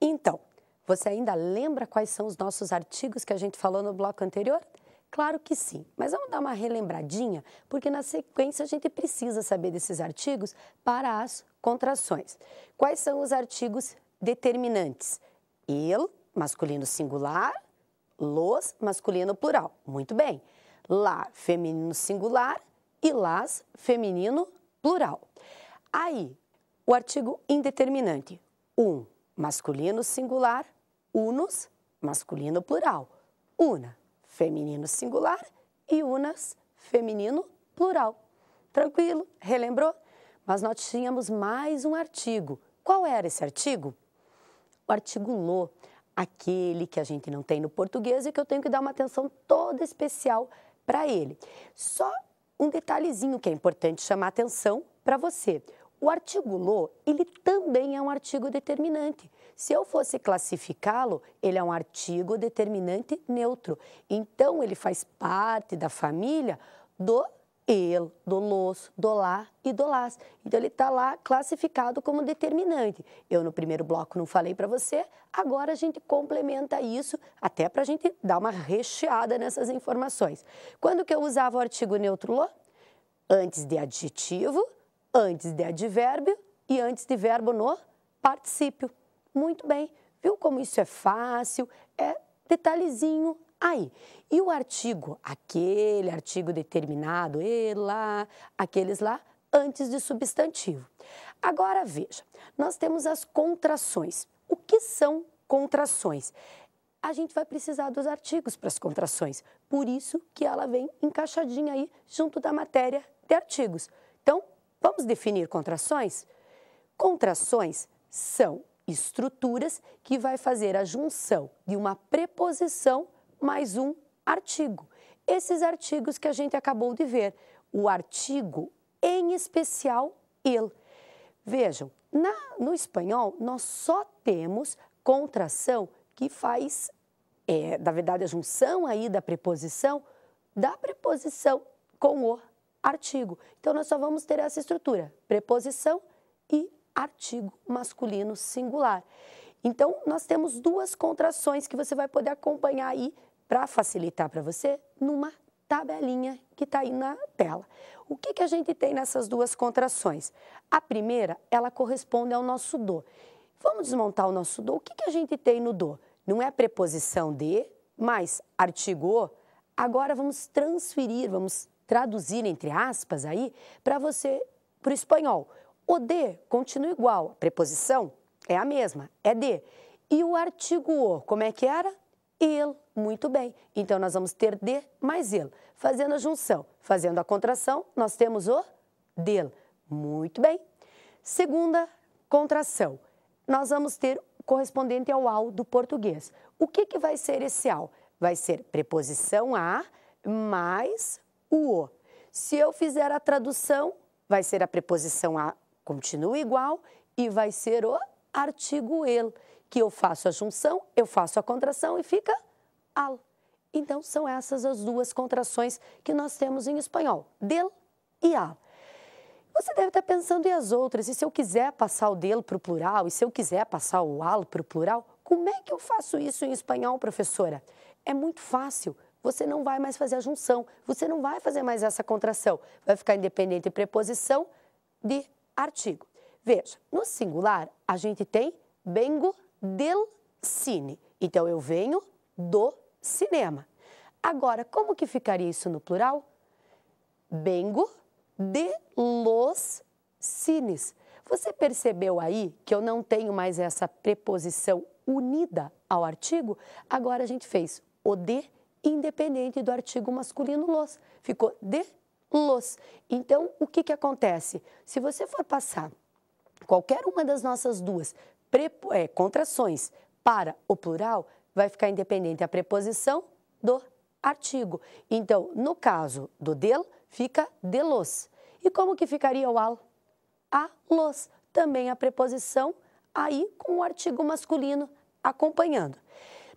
Então, você ainda lembra quais são os nossos artigos que a gente falou no bloco anterior? Claro que sim, mas vamos dar uma relembradinha, porque na sequência a gente precisa saber desses artigos para as contrações. Quais são os artigos determinantes? Il, masculino singular, los, masculino plural. Muito bem. La, feminino singular e las, feminino plural. Aí, o artigo indeterminante. Um, masculino singular, unus, masculino plural, una, feminino singular e unas, feminino plural. Tranquilo, relembrou? Mas nós tínhamos mais um artigo. Qual era esse artigo? O artigo lo, aquele que a gente não tem no português e que eu tenho que dar uma atenção toda especial para ele. Só um detalhezinho que é importante chamar atenção para você. O artigo lo, ele também é um artigo determinante. Se eu fosse classificá-lo, ele é um artigo determinante neutro. Então, ele faz parte da família do ele, do los, do lá e do las. Então, ele está lá classificado como determinante. Eu, no primeiro bloco, não falei para você, agora a gente complementa isso, até para a gente dar uma recheada nessas informações. Quando que eu usava o artigo neutro lo? Antes de adjetivo, antes de advérbio e antes de verbo no particípio. Muito bem. Viu como isso é fácil? É detalhezinho aí. E o artigo, aquele artigo determinado, ele lá, aqueles lá, antes de substantivo. Agora veja, nós temos as contrações. O que são contrações? A gente vai precisar dos artigos para as contrações, por isso que ela vem encaixadinha aí junto da matéria de artigos. Então, vamos definir contrações? Contrações são estruturas, que vai fazer a junção de uma preposição mais um artigo. Esses artigos que a gente acabou de ver, o artigo em especial ele. Vejam, na, no espanhol nós só temos contração que faz, é, na verdade, a junção aí da preposição, da preposição com o artigo. Então nós só vamos ter essa estrutura, preposição e artigo masculino singular. Então, nós temos duas contrações que você vai poder acompanhar aí para facilitar para você numa tabelinha que está aí na tela. O que, que a gente tem nessas duas contrações? A primeira, ela corresponde ao nosso do. Vamos desmontar o nosso do. O que, que a gente tem no do? Não é a preposição de, mas o. Agora vamos transferir, vamos traduzir entre aspas aí para você para o espanhol. O de continua igual, a preposição é a mesma, é de. E o artigo o, como é que era? ele muito bem. Então, nós vamos ter de mais ele fazendo a junção. Fazendo a contração, nós temos o del. Muito bem. Segunda contração, nós vamos ter correspondente ao ao do português. O que, que vai ser esse ao? Vai ser preposição a mais o o. Se eu fizer a tradução, vai ser a preposição a continua igual e vai ser o artigo ele, que eu faço a junção, eu faço a contração e fica al. Então, são essas as duas contrações que nós temos em espanhol, del e al. Você deve estar pensando em as outras, e se eu quiser passar o del para o plural, e se eu quiser passar o al para o plural, como é que eu faço isso em espanhol, professora? É muito fácil. Você não vai mais fazer a junção, você não vai fazer mais essa contração. Vai ficar independente preposição de artigo. Veja, no singular, a gente tem vengo del cine. Então, eu venho do cinema. Agora, como que ficaria isso no plural? Vengo de los cines. Você percebeu aí que eu não tenho mais essa preposição unida ao artigo? Agora a gente fez o de independente do artigo masculino los. Ficou de los. Então, o que, que acontece? Se você for passar qualquer uma das nossas duas é, contrações para o plural, vai ficar independente a preposição do artigo. Então, no caso do del, fica de los. E como que ficaria o al? A los, também a preposição aí com o artigo masculino acompanhando.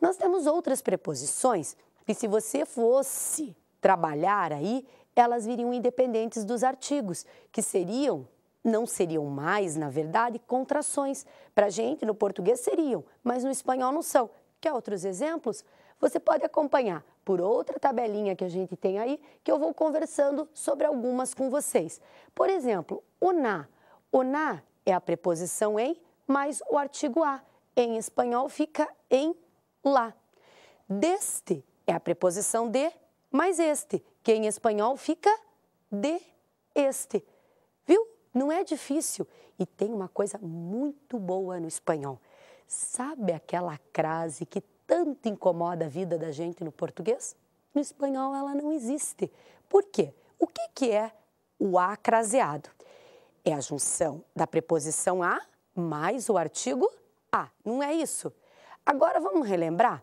Nós temos outras preposições que se você fosse trabalhar aí, elas viriam independentes dos artigos, que seriam, não seriam mais, na verdade, contrações. Para a gente, no português seriam, mas no espanhol não são. Quer outros exemplos? Você pode acompanhar por outra tabelinha que a gente tem aí, que eu vou conversando sobre algumas com vocês. Por exemplo, o na. O na é a preposição em, mais o artigo a. Em espanhol fica em lá. Deste é a preposição de, mais este que em espanhol fica de este. Viu? Não é difícil. E tem uma coisa muito boa no espanhol. Sabe aquela crase que tanto incomoda a vida da gente no português? No espanhol ela não existe. Por quê? O que, que é o a craseado? É a junção da preposição a mais o artigo a. Não é isso? Agora vamos relembrar?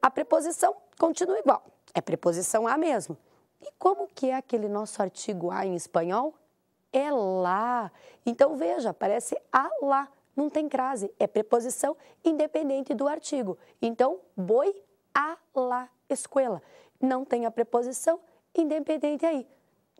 A preposição continua igual. É preposição a mesmo. E como que é aquele nosso artigo A em espanhol? É lá. Então veja, parece a lá. Não tem crase, é preposição independente do artigo. Então, boi a la escola. Não tem a preposição independente aí.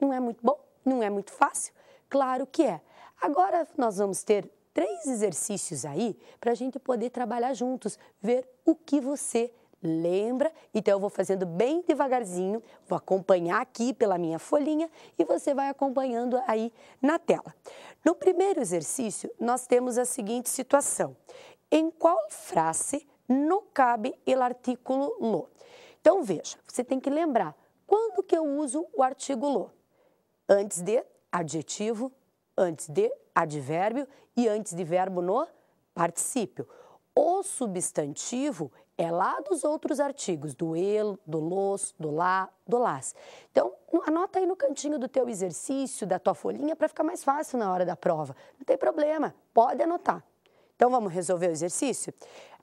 Não é muito bom? Não é muito fácil? Claro que é. Agora nós vamos ter três exercícios aí para a gente poder trabalhar juntos, ver o que você lembra? Então eu vou fazendo bem devagarzinho, vou acompanhar aqui pela minha folhinha e você vai acompanhando aí na tela. No primeiro exercício, nós temos a seguinte situação: em qual frase não cabe o artículo lo? Então veja, você tem que lembrar quando que eu uso o artigo lo? Antes de adjetivo, antes de advérbio e antes de verbo no particípio. O substantivo é lá dos outros artigos, do el, do los, do lá, do las. Então, anota aí no cantinho do teu exercício, da tua folhinha, para ficar mais fácil na hora da prova. Não tem problema, pode anotar. Então, vamos resolver o exercício?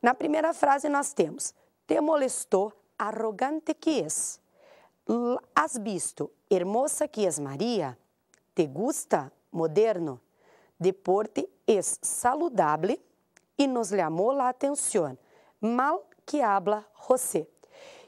Na primeira frase, nós temos: Te molestou arrogante que es. Has visto hermosa que es Maria? Te gusta moderno? Deporte es saludable e nos llamou la atención. Mal que habla você.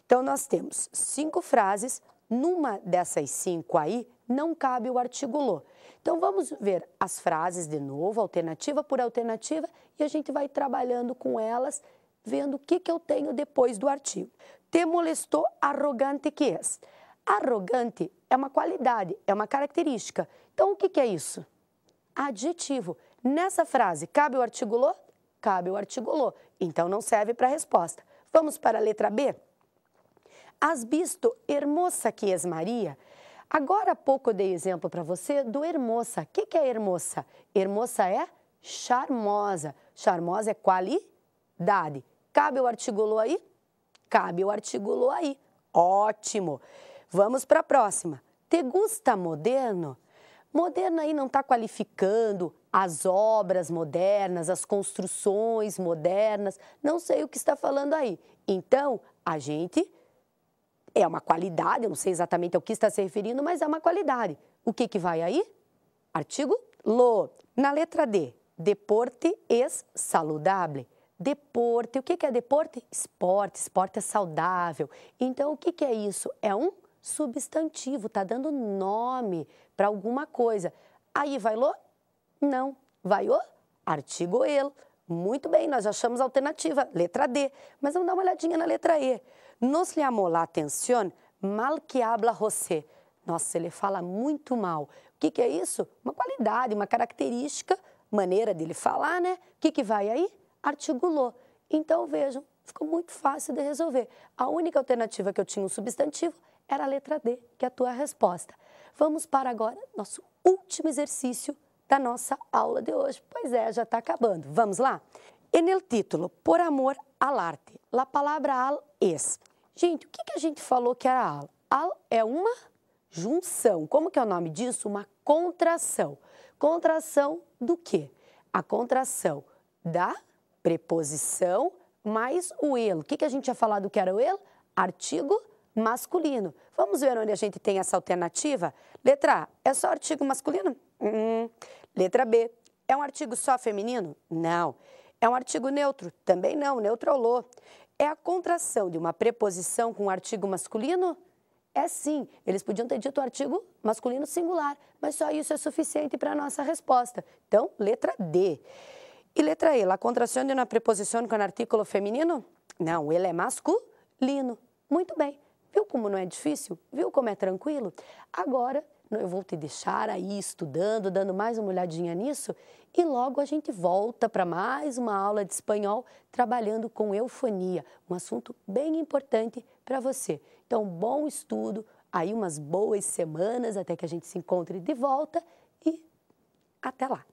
Então, nós temos cinco frases, numa dessas cinco aí não cabe o artigo lo. Então, vamos ver as frases de novo, alternativa por alternativa, e a gente vai trabalhando com elas, vendo o que, que eu tenho depois do artigo. Te molestou arrogante que és. Arrogante é uma qualidade, é uma característica. Então, o que, que é isso? Adjetivo. Nessa frase, cabe o artigo lo? Cabe o artigo lo. Então, não serve para resposta. Vamos para a letra B? Has visto hermosa que es Maria? Agora há pouco eu dei exemplo para você do hermosa. O que, que é hermosa? Hermosa é charmosa. Charmosa é qualidade. Cabe o articulou aí? Cabe o articulou aí. Ótimo. Vamos para a próxima. Te gusta moderno? Moderno aí não está qualificando, as obras modernas, as construções modernas, não sei o que está falando aí. Então, a gente é uma qualidade, eu não sei exatamente ao que está se referindo, mas é uma qualidade. O que, que vai aí? Artigo lo. Na letra D, deporte es saludable. Deporte, o que, que é deporte? Esporte, esporte é saudável. Então, o que, que é isso? É um substantivo, está dando nome para alguma coisa. Aí vai lo, não. Vai o artigo ele. Muito bem, nós achamos a alternativa, letra D. Mas vamos dar uma olhadinha na letra E. Nos llamó la atención mal que habla José. Nossa, ele fala muito mal. O que, que é isso? Uma qualidade, uma característica, maneira dele falar, né? O que, que vai aí? Articulou. Então, vejam, ficou muito fácil de resolver. A única alternativa que eu tinha um substantivo era a letra D, que é a tua resposta. Vamos para agora nosso último exercício da nossa aula de hoje. Pois é, já está acabando. Vamos lá? E no título, Por Amor al Arte, la palavra al es. Gente, o que, que a gente falou que era al? Al é uma junção. Como que é o nome disso? Uma contração. Contração do quê? A contração da preposição mais o el. O que, que a gente tinha falado que era o el? Artigo masculino. Vamos ver onde a gente tem essa alternativa? Letra A, é só artigo masculino? Hum. Letra B. É um artigo só feminino? Não. É um artigo neutro? Também não, neutrolou. É a contração de uma preposição com um artigo masculino? É sim, eles podiam ter dito artigo masculino singular, mas só isso é suficiente para a nossa resposta. Então, letra D. E letra E, a contração de uma preposição com um artículo feminino? Não, ele é masculino. Muito bem. Viu como não é difícil? Viu como é tranquilo? Agora, eu vou te deixar aí estudando, dando mais uma olhadinha nisso, e logo a gente volta para mais uma aula de espanhol trabalhando com eufonia, um assunto bem importante para você. Então, bom estudo, aí umas boas semanas até que a gente se encontre de volta e até lá.